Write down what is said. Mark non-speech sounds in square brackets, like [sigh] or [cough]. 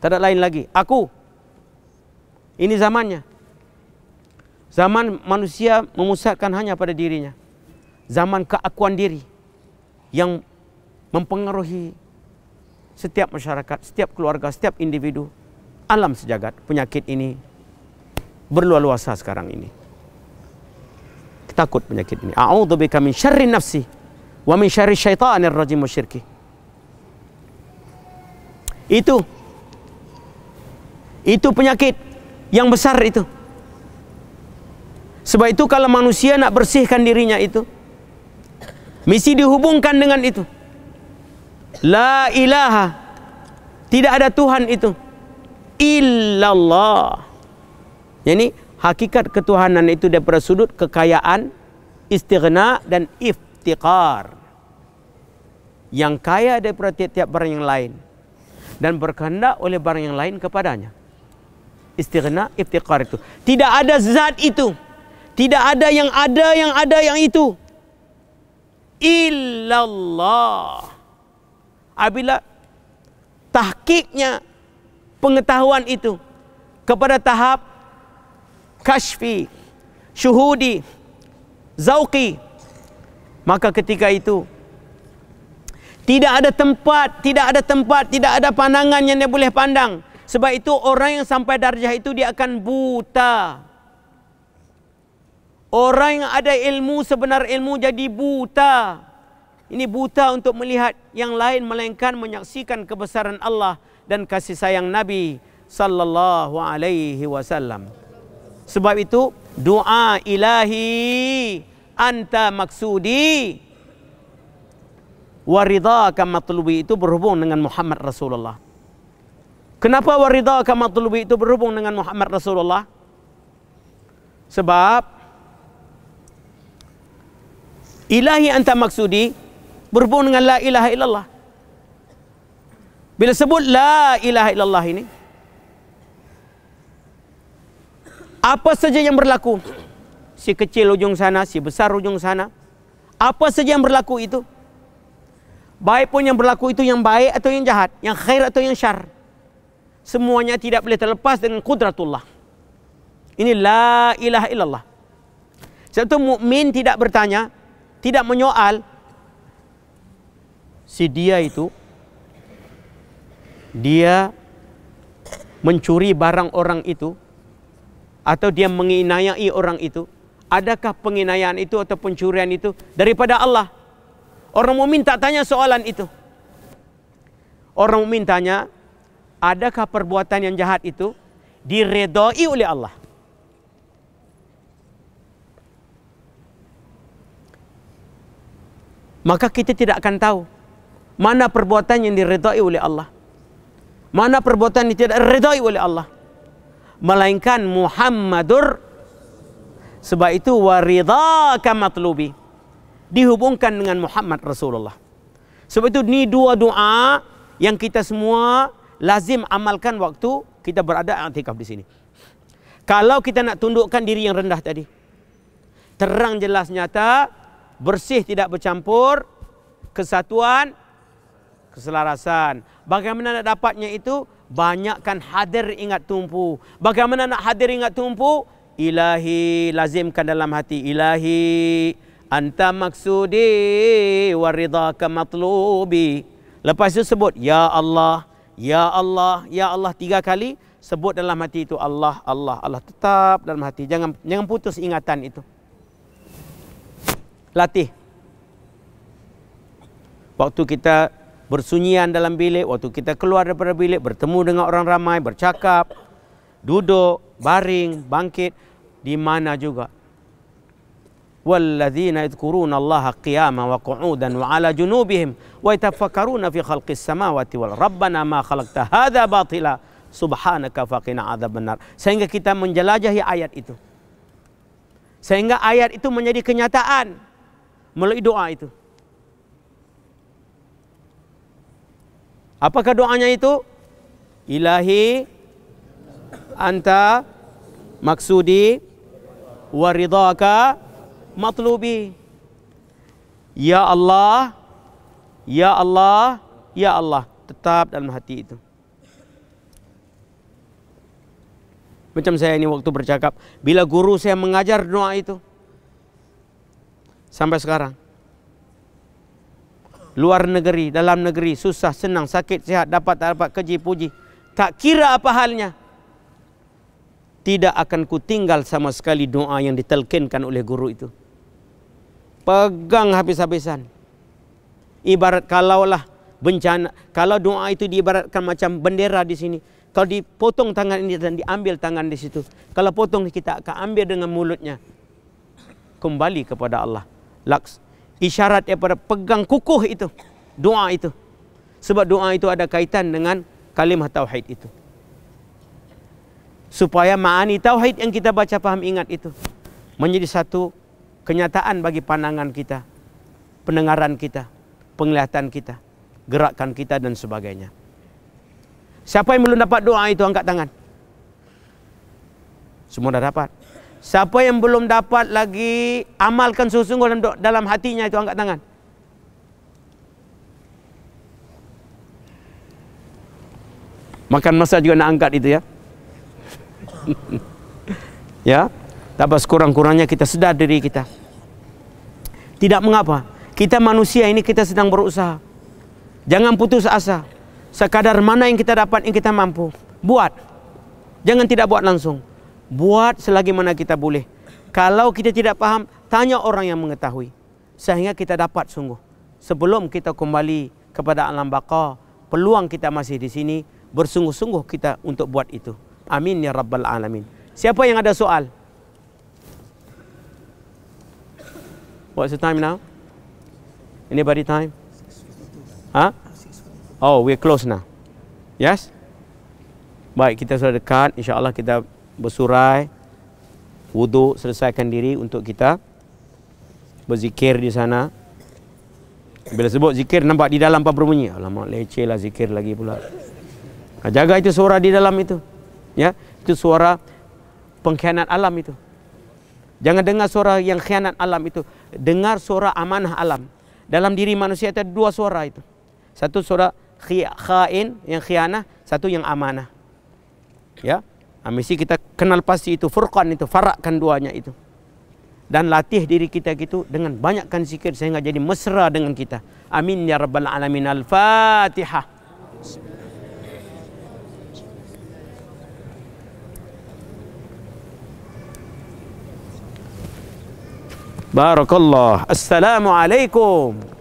Tak ada lain lagi. Aku. Ini zamannya. Zaman manusia memusatkan hanya pada dirinya. Zaman keakuan diri yang mempengaruhi setiap masyarakat, setiap keluarga, setiap individu. Alam sejagat penyakit ini berluasa sekarang ini. Takut penyakit ini. A'udzu bika min syarri nafsi wa min syarri syaitanir rajim wa syirki. Itu itu penyakit yang besar itu. Sebab itu kalau manusia nak bersihkan dirinya itu mesti dihubungkan dengan itu. La ilaha tidak ada tuhan itu illallah. Yani hakikat ketuhanan itu daripada sudut kekayaan, istighna dan iftiqar. Yang kaya daripada tiap-tiap barang yang lain dan berkehendak oleh barang yang lain kepadanya istighna iftiqar itu. Tidak ada zat itu. Tidak ada yang ada yang ada yang itu. Illallah. Apabila tahkiknya pengetahuan itu kepada tahap kashfi, syuhudi, zauqi, maka ketika itu tidak ada tempat, tidak ada tempat, tidak ada pandangan yang dia boleh pandang. Sebab itu orang yang sampai darjah itu dia akan buta. Orang yang ada ilmu sebenar ilmu jadi buta. Ini buta untuk melihat yang lain melainkan menyaksikan kebesaran Allah dan kasih sayang Nabi sallallahu alaihi wasallam. Sebab itu doa ilahi anta maksudi waridaka matlubi itu berhubung dengan Muhammad Rasulullah. Kenapa waridha kama tulubi itu berhubung dengan Muhammad Rasulullah? Sebab Ilahi anta maksudi berhubung dengan la ilaha illallah. Bila sebut la ilaha illallah ini apa saja yang berlaku si kecil ujung sana, si besar ujung sana, apa saja yang berlaku itu baik pun yang berlaku itu yang baik atau yang jahat, yang khair atau yang syar semuanya tidak boleh terlepas dengan kudratullah. Ini la ilaha illallah. Sebab itu mukmin tidak bertanya, tidak menyoal si dia itu dia mencuri barang orang itu atau dia menginayai orang itu adakah penginayaan itu atau pencurian itu daripada Allah orang mukmin tak tanya soalan itu orang mukmin tanya adakah perbuatan yang jahat itu diredai oleh Allah? Maka kita tidak akan tahu mana perbuatan yang diredai oleh Allah. Mana perbuatan yang tidak diredai oleh Allah. Melainkan Muhammadur sebab itu waridaka matlubi dihubungkan dengan Muhammad Rasulullah. Sebab itu ni dua doa yang kita semua lazim amalkan waktu kita berada antikaf di sini. Kalau kita nak tundukkan diri yang rendah tadi. Terang jelas nyata, bersih tidak bercampur, kesatuan, keselarasan. Bagaimana nak dapatnya itu? Banyakkan hadir ingat tumpu. Bagaimana nak hadir ingat tumpu? Ilahi lazimkan dalam hati. Ilahi anta maksudi waridaka matlubi. Lepas itu sebut, Ya Allah, Ya Allah, Ya Allah tiga kali sebut dalam hati itu Allah, Allah, Allah tetap dalam hati. Jangan jangan putus ingatan itu. Latih. Waktu kita bersunyian dalam bilik, waktu kita keluar daripada bilik, bertemu dengan orang ramai, bercakap, duduk, baring, bangkit, di mana juga. والذين يذكرون الله قياما وقعودا وعلى جنوبهم ويتفكرون في خلق السماوات والارض ربنا ما خلقت هذا باطلا سبحانك فقنا عذاب النار sehingga kita menjelajahi ayat itu sehingga ayat itu menjadi kenyataan melalui doa itu apakah doanya itu ilahi anta maksudi waridaka matlubi. Ya Allah, ya Allah, ya Allah, tetap dalam hati itu. Macam saya ini waktu bercakap, bila guru saya mengajar doa itu sampai sekarang. Luar negeri, dalam negeri, susah, senang, sakit, sehat, dapat, tak dapat, keji, puji. Tak kira apa halnya. Tidak akan ku tinggal sama sekali doa yang ditelkinkan oleh guru itu pegang habis-habisan. Ibarat kalaulah bencana, kalau doa itu diibaratkan macam bendera di sini, kalau dipotong tangan ini dan diambil tangan di situ, kalau potong kita akan ambil dengan mulutnya kembali kepada Allah. Laks isyarat daripada pegang kukuh itu doa itu. Sebab doa itu ada kaitan dengan kalimah tauhid itu. Supaya maani tauhid yang kita baca faham ingat itu menjadi satu kenyataan bagi pandangan kita, pendengaran kita, penglihatan kita, gerakan kita dan sebagainya. Siapa yang belum dapat doa itu angkat tangan. Semua dah dapat. Siapa yang belum dapat lagi amalkan sungguh-sungguh dalam, dalam hatinya itu angkat tangan. Makan masa juga nak angkat itu ya. [laughs] ya. Yeah? Tak apa sekurang-kurangnya kita sedar diri kita. Tidak mengapa. Kita manusia ini kita sedang berusaha. Jangan putus asa. Sekadar mana yang kita dapat yang kita mampu. Buat. Jangan tidak buat langsung. Buat selagi mana kita boleh. Kalau kita tidak faham, tanya orang yang mengetahui. Sehingga kita dapat sungguh. Sebelum kita kembali kepada alam baka, peluang kita masih di sini. Bersungguh-sungguh kita untuk buat itu. Amin ya Rabbal Alamin. Siapa yang ada soal? Soal. What's the time now? Anybody time? Huh? Oh, we're close now. Yes? Baik, kita sudah dekat. InsyaAllah kita bersurai. Wudhu selesaikan diri untuk kita. Berzikir di sana. Bila sebut zikir, nampak di dalam apa berbunyi? Alamak, leceh lah zikir lagi pula. Jaga itu suara di dalam itu. Ya, Itu suara pengkhianat alam itu. Jangan dengar suara yang khianat alam itu. Dengar suara amanah alam. Dalam diri manusia ada dua suara itu. Satu suara khain yang khianah, satu yang amanah. Ya. Nah, mesti kita kenal pasti itu furqan itu, farakkan duanya itu. Dan latih diri kita gitu dengan banyakkan zikir sehingga jadi mesra dengan kita. Amin ya rabbal alamin al-Fatihah. بارك الله السلام عليكم